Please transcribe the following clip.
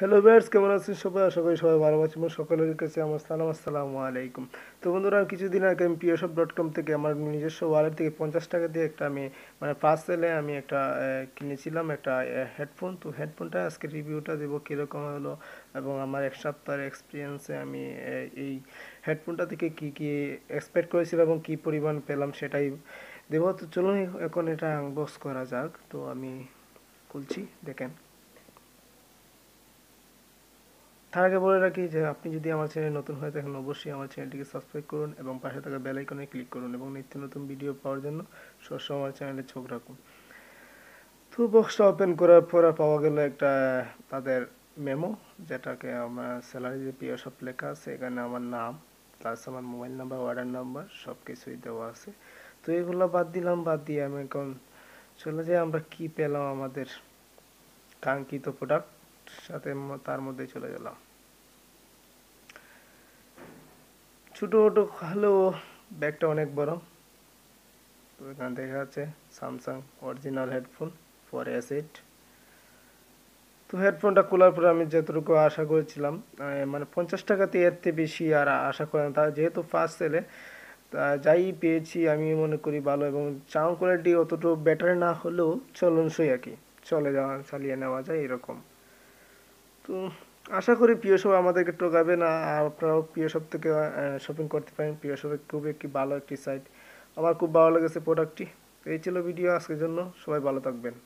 hello viewers কেমন আছেন সবাই আশা করি সবাই ভালো আছি এবং সকলের কাছে আমার সালাম আসসালামু আলাইকুম তো বন্ধুরা কিছুদিন আগে আমি পিওশপ ডট কম থেকে আমার নিজস্ব ওয়ালেট থেকে পঞ্চাশ টাকা দিয়ে একটা আমি মানে পার্সেলে আমি একটা কিনেছিলাম একটা হেডফোন তো হেডফোনটা আজকে রিভিউটা দেবো কীরকম হলো এবং আমার এক সপ্তাহের এক্সপিরিয়েন্সে আমি এই হেডফোনটা থেকে কি কি এক্সপেক্ট করেছিলাম এবং কি পরিমাণ পেলাম সেটাই দেবো তো চলুন এখন এটা বক্স করা যাক তো আমি খুলছি দেখেন তার আগে বলে রাখি যে আপনি যদি আমার চ্যানেল নতুন হয়ে থাকেন অবশ্যই আমার চ্যানেলটিকে সাবস্ক্রাইব করুন এবং পাশে থাকা বেল আইকনে ক্লিক করুন এবং নিত্য নতুন ভিডিও পাওয়ার জন্য সবসময় আমার চ্যানেলে চোখ রাখুন তো বক্সটা ওপেন করার পর পাওয়া গেল একটা তাদের মেমো যেটাকে আমার স্যালারি যে প্রিয় সব লেখা আছে এখানে আমার নাম প্লাস আমার মোবাইল নাম্বার অর্ডার নাম্বার সব কিছুই দেওয়া আছে তো এগুলো বাদ দিলাম বাদ দিয়ে আমি এখন চলে যাই আমরা কি পেলাম আমাদের কাঙ্ক্ষিত প্রোডাক্ট সাথে তার মধ্যে চলে গেলাম ছোটো ওটো হলেও ব্যাগটা অনেক বড় তো এখানে দেখা যাচ্ছে Samsung original headphone for S তো হেডফোনটা খোলার পরে আমি যতটুকু আশা করেছিলাম মানে পঞ্চাশ টাকাতে এর থেকে বেশি আর আশা করেন না তা যেহেতু ফার্স্ট সেলে তা যাই পেয়েছি আমি মনে করি ভালো এবং সাউন্ড কোয়ালিটি অতটুকু বেটার না হলেও চলনসই আর কি চলে যাওয়া চালিয়ে নেওয়া যায় এরকম তো আশা করি প্রিয় শপ আমাদেরকে টোকাবে না আপনারাও প্রিয় শপ থেকে শপিং করতে পারেন প্রিয় শপে খুব একটি ভালো একটি সাইট আমার খুব ভালো লেগেছে প্রোডাক্টটি এই ছিল ভিডিও আজকের জন্য সবাই ভালো থাকবেন